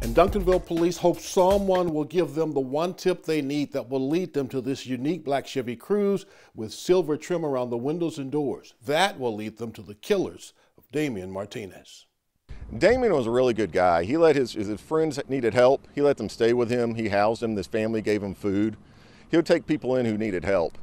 And Duncanville police hope someone will give them the one tip they need that will lead them to this unique black Chevy Cruze with silver trim around the windows and doors. That will lead them to the killers of Damian Martinez. Damien was a really good guy. He let his, his friends needed help. He let them stay with him. He housed them. His family gave him food. He would take people in who needed help.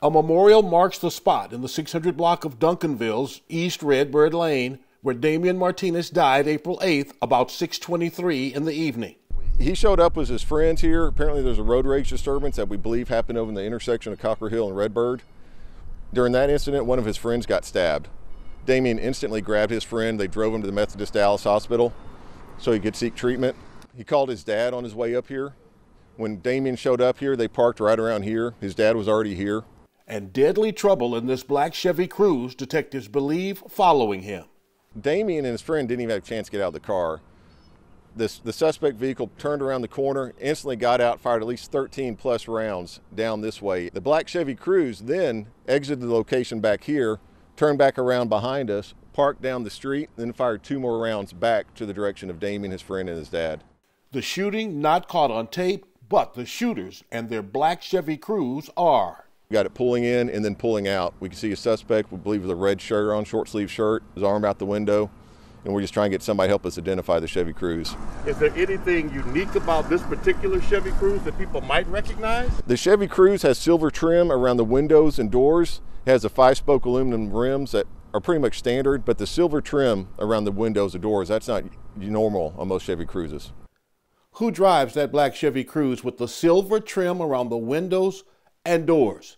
A memorial marks the spot in the 600 block of Duncanville's East Redbird Lane where Damian Martinez died April 8th about 6:23 in the evening. He showed up with his friends here. Apparently there's a road rage disturbance that we believe happened over in the intersection of Cocker Hill and Redbird. During that incident, one of his friends got stabbed. Damien instantly grabbed his friend. They drove him to the Methodist Dallas Hospital so he could seek treatment. He called his dad on his way up here. When Damien showed up here, they parked right around here. His dad was already here. And deadly trouble in this black Chevy Cruze detectives believe following him. Damien and his friend didn't even have a chance to get out of the car. This, the suspect vehicle turned around the corner, instantly got out, fired at least 13 plus rounds down this way. The black Chevy Cruze then exited the location back here, turned back around behind us, parked down the street, then fired two more rounds back to the direction of Damien, his friend, and his dad. The shooting not caught on tape, but the shooters and their black Chevy Cruze are. We got it pulling in and then pulling out. We can see a suspect, we believe with a red shirt on, short sleeve shirt, his arm out the window, and we're just trying to get somebody to help us identify the Chevy Cruze. Is there anything unique about this particular Chevy Cruze that people might recognize? The Chevy Cruze has silver trim around the windows and doors. It has the five-spoke aluminum rims that are pretty much standard, but the silver trim around the windows and doors, that's not normal on most Chevy Cruises. Who drives that black Chevy Cruze with the silver trim around the windows and doors?